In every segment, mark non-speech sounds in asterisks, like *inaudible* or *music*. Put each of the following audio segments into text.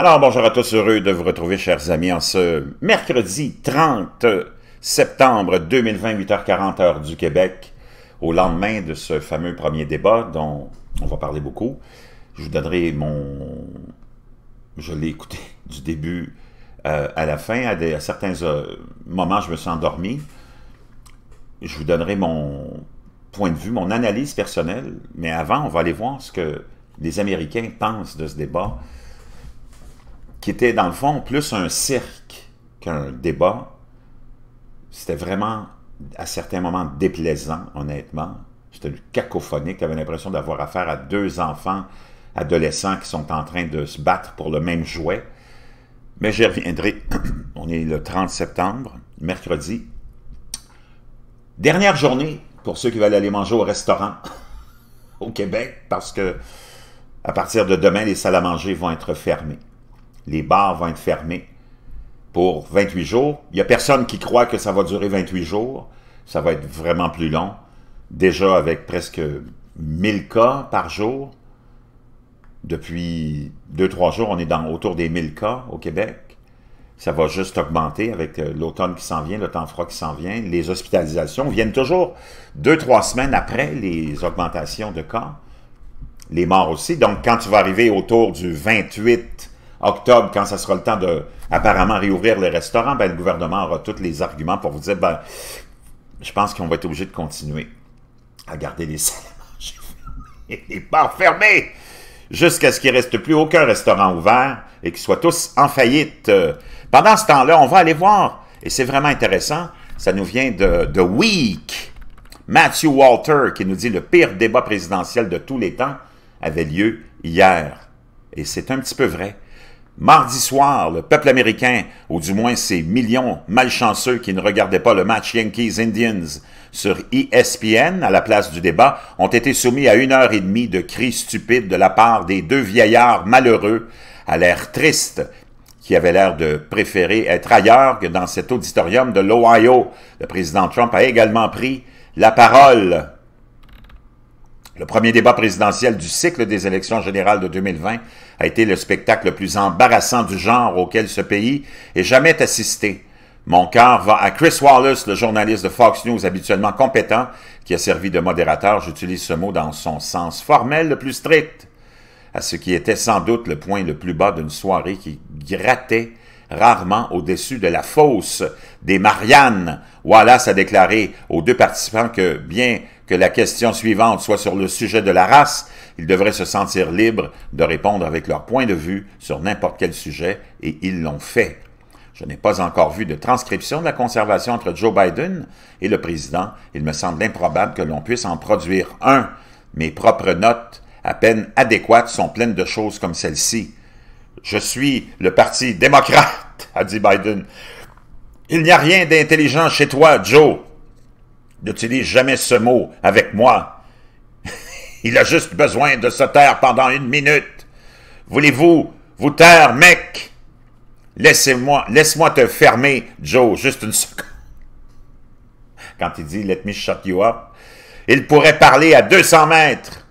Alors bonjour à tous, heureux de vous retrouver chers amis en ce mercredi 30 septembre 2020, 8h40 du Québec, au lendemain de ce fameux premier débat dont on va parler beaucoup. Je vous donnerai mon... Je l'ai écouté *laughs* du début euh, à la fin, à, certains euh, moments je me suis endormi. Je vous donnerai mon point de vue, mon analyse personnelle, mais avant on va aller voir ce que les Américains pensent de ce débat qui était dans le fond plus un cirque qu'un débat. C'était vraiment à certains moments déplaisant, honnêtement. C'était du cacophonique. avait l'impression d'avoir affaire à deux enfants adolescents qui sont en train de se battre pour le même jouet. Mais j'y reviendrai. *clears throat* On est le 30 septembre, mercredi. Dernière journée pour ceux qui veulent aller manger au restaurant *laughs* au Québec parce que à partir de demain, les salles à manger vont être fermées les bars vont être fermés pour 28 jours. Il n'y a personne qui croit que ça va durer 28 jours. Ça va être vraiment plus long. Déjà avec presque 1000 cas par jour. Depuis 2-3 jours, on est dans, autour des 1000 cas au Québec. Ça va juste augmenter avec euh, l'automne qui s'en vient, le temps froid qui s'en vient. Les hospitalisations viennent toujours 2-3 semaines après les augmentations de cas. Les morts aussi. Donc, quand tu vas arriver autour du 28 octobre, quand ça sera le temps de, apparemment, réouvrir les restaurants, ben, le gouvernement aura tous les arguments pour vous dire, ben, je pense qu'on va être obligé de continuer à garder les salles à manger les bars fermés jusqu'à ce qu'il ne reste plus aucun restaurant ouvert et qu'ils soient tous en faillite. Pendant ce temps-là, on va aller voir, et c'est vraiment intéressant, ça nous vient de, The Week. Matthew Walter qui nous dit le pire débat présidentiel de tous les temps avait lieu hier. Et c'est un petit peu vrai. Mardi soir, le peuple américain, ou du moins ces millions malchanceux qui ne regardaient pas le match Yankees-Indians sur ESPN à la place du débat, ont été soumis à une heure et demie de cris stupides de la part des deux vieillards malheureux, à l'air triste, qui avaient l'air de préférer être ailleurs que dans cet auditorium de l'Ohio. Le président Trump a également pris la parole le premier débat présidentiel du cycle des élections générales de 2020 a été le spectacle le plus embarrassant du genre auquel ce pays ait jamais assisté. Mon cœur va à Chris Wallace, le journaliste de Fox News habituellement compétent, qui a servi de modérateur, j'utilise ce mot dans son sens formel le plus strict, à ce qui était sans doute le point le plus bas d'une soirée qui grattait rarement au-dessus de la fosse des Mariannes. Wallace a déclaré aux deux participants que bien que la question suivante soit sur le sujet de la race, ils devraient se sentir libres de répondre avec leur point de vue sur n'importe quel sujet, et ils l'ont fait. Je n'ai pas encore vu de transcription de la conservation entre Joe Biden et le président. Il me semble improbable que l'on puisse en produire un. Mes propres notes, à peine adéquates, sont pleines de choses comme celle-ci. Je suis le Parti démocrate, *laughs* a dit Biden. Il n'y a rien d'intelligent chez toi, Joe. N'utilise jamais ce mot avec moi. *laughs* Il a juste besoin de se taire pendant une minute. Voulez-vous vous taire, mec? Laissez-moi, laisse-moi te fermer, Joe, juste une *laughs* seconde. Quand il dit « let me shut you up », il pourrait parler à 200 mètres.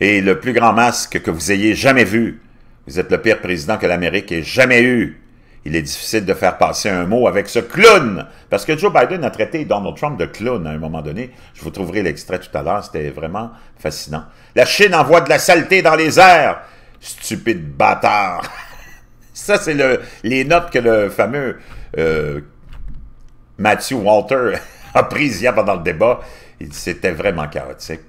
Et le plus grand masque que vous ayez jamais vu. Vous êtes le pire président que l'Amérique ait jamais eu il est difficile de faire passer un mot avec ce clown. Parce que Joe Biden a traité Donald Trump de clown à un moment donné. Je vous trouverai l'extrait tout à l'heure, c'était vraiment fascinant. La Chine envoie de la saleté dans les airs. Stupide bâtard. *laughs* Ça, c'est le, les notes que le fameux euh, Matthew Walter *laughs* a prises hier pendant le débat. C'était vraiment chaotique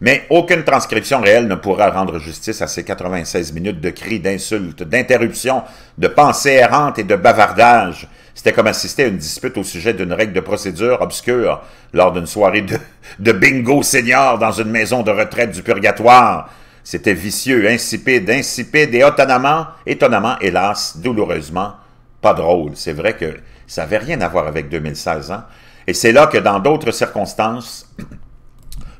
mais aucune transcription réelle ne pourra rendre justice à ces 96 minutes de cris, d'insultes, d'interruptions, de pensées errantes et de bavardages. C'était comme assister à une dispute au sujet d'une règle de procédure obscure lors d'une soirée de, bingo senior dans une maison de retraite du purgatoire. C'était vicieux, insipide, insipide et étonnamment, étonnamment, hélas, douloureusement, pas drôle. C'est vrai que ça n'avait rien à voir avec 2016. Hein? Et c'est là que dans d'autres circonstances,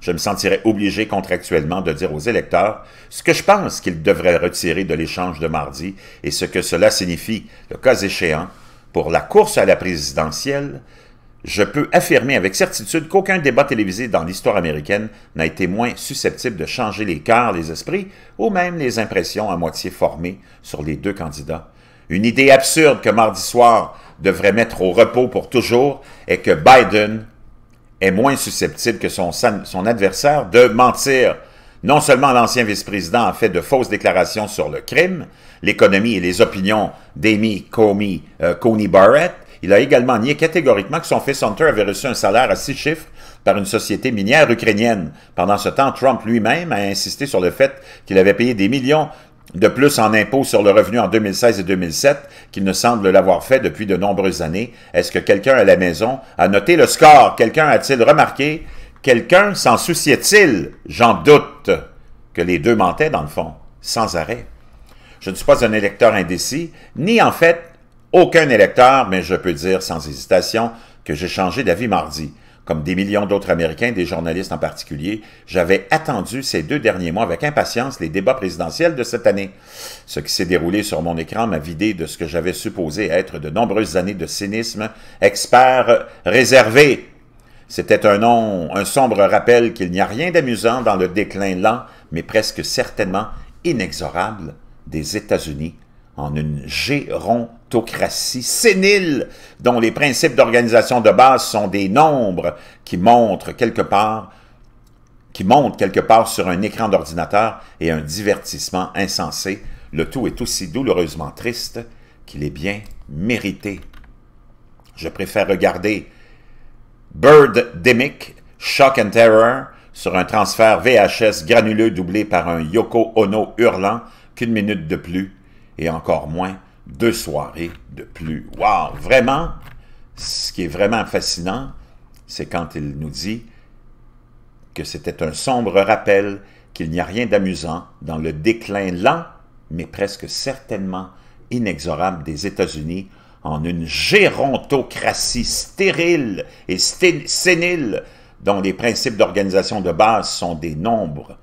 je me sentirais obligé contractuellement de dire aux électeurs ce que je pense qu'ils devraient retirer de l'échange de mardi et ce que cela signifie, le cas échéant, pour la course à la présidentielle, je peux affirmer avec certitude qu'aucun débat télévisé dans l'histoire américaine n'a été moins susceptible de changer les cœurs, les esprits ou même les impressions à moitié formées sur les deux candidats. Une idée absurde que mardi soir devrait mettre au repos pour toujours est que Biden est moins susceptible que son, adversaire de mentir. Non seulement l'ancien vice-président a fait de fausses déclarations sur le crime, l'économie et les opinions d'Amy Comey, euh, Barrett, il a également nié catégoriquement que son fils Hunter avait reçu un salaire à six chiffres par une société minière ukrainienne. Pendant ce temps, Trump lui-même a insisté sur le fait qu'il avait payé des millions de plus en impôts sur le revenu en 2016 et 2007 qu'il ne semble l'avoir fait depuis de nombreuses années. Est-ce que quelqu'un à la maison a noté le score? Quelqu'un a-t-il remarqué? Quelqu'un s'en souciait-il? J'en doute que les deux mentaient, dans le fond, sans arrêt. Je ne suis pas un électeur indécis, ni en fait aucun électeur, mais je peux dire sans hésitation que j'ai changé d'avis mardi. Comme des millions d'autres Américains, des journalistes en particulier, j'avais attendu ces deux derniers mois avec impatience les débats présidentiels de cette année. Ce qui s'est déroulé sur mon écran m'a vidé de ce que j'avais supposé être de nombreuses années de cynisme, expert réservé. C'était un, nom, un sombre rappel qu'il n'y a rien d'amusant dans le déclin lent, mais presque certainement inexorable, des États-Unis en une géron autocratie sénile dont les principes d'organisation de base sont des nombres qui montrent quelque part qui montent quelque part sur un écran d'ordinateur et un divertissement insensé, le tout est aussi douloureusement triste qu'il est bien mérité. Je préfère regarder Bird Demic, Shock and Terror, sur un transfert VHS granuleux doublé par un Yoko Ono hurlant qu'une minute de plus, et encore moins deux soirées de plus. Wow! Vraiment, ce qui est vraiment fascinant, c'est quand il nous dit que c'était un sombre rappel qu'il n'y a rien d'amusant dans le déclin lent, mais presque certainement inexorable des États-Unis en une gérontocratie stérile et sénile dont les principes d'organisation de base sont des nombres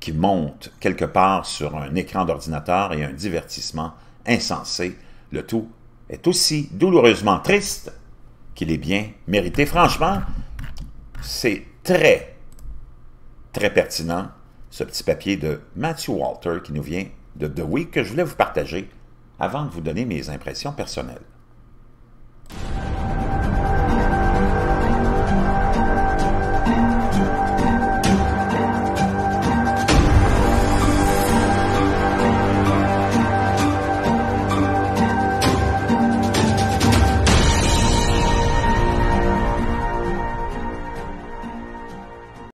qui montent quelque part sur un écran d'ordinateur et un divertissement insensé, le tout est aussi douloureusement triste qu'il est bien mérité. Franchement, c'est très, très pertinent, ce petit papier de Matthew Walter qui nous vient de The Week que je voulais vous partager avant de vous donner mes impressions personnelles.